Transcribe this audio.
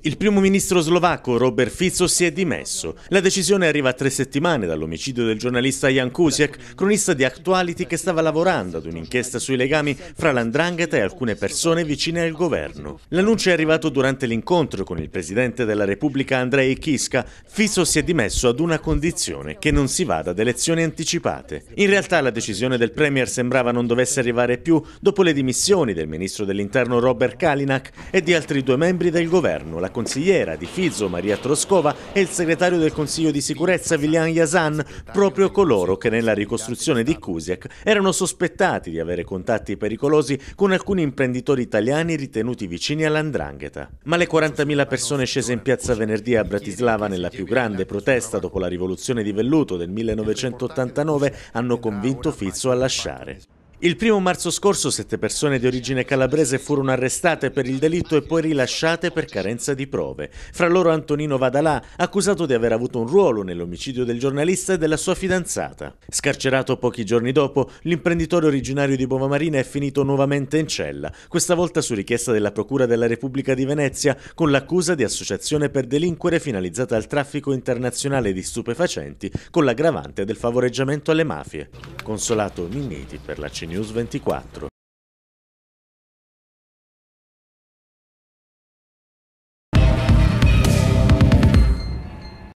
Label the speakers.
Speaker 1: Il primo ministro slovacco Robert Fico si è dimesso. La decisione arriva a tre settimane dall'omicidio del giornalista Jan Kuciak, cronista di Actuality che stava lavorando ad un'inchiesta sui legami fra l'andrangheta e alcune persone vicine al governo. L'annuncio è arrivato durante l'incontro con il presidente della Repubblica Andrei Kiska. Fico si è dimesso ad una condizione, che non si vada ad elezioni anticipate. In realtà la decisione del premier sembrava non dovesse arrivare più dopo le dimissioni del ministro dell'interno Robert Kalinak e di altri due membri del governo. Governo, la consigliera di Fizzo Maria Troscova e il segretario del Consiglio di sicurezza Vilian Yazan, proprio coloro che nella ricostruzione di Kusiak erano sospettati di avere contatti pericolosi con alcuni imprenditori italiani ritenuti vicini all'andrangheta. Ma le 40.000 persone scese in piazza venerdì a Bratislava nella più grande protesta dopo la rivoluzione di velluto del 1989 hanno convinto Fizzo a lasciare. Il primo marzo scorso sette persone di origine calabrese furono arrestate per il delitto e poi rilasciate per carenza di prove. Fra loro Antonino Vadalà, accusato di aver avuto un ruolo nell'omicidio del giornalista e della sua fidanzata. Scarcerato pochi giorni dopo, l'imprenditore originario di Bovamarina è finito nuovamente in cella, questa volta su richiesta della Procura della Repubblica di Venezia, con l'accusa di associazione per delinquere finalizzata al traffico internazionale di stupefacenti, con l'aggravante del favoreggiamento alle mafie. Consolato Minniti per la CNews 24.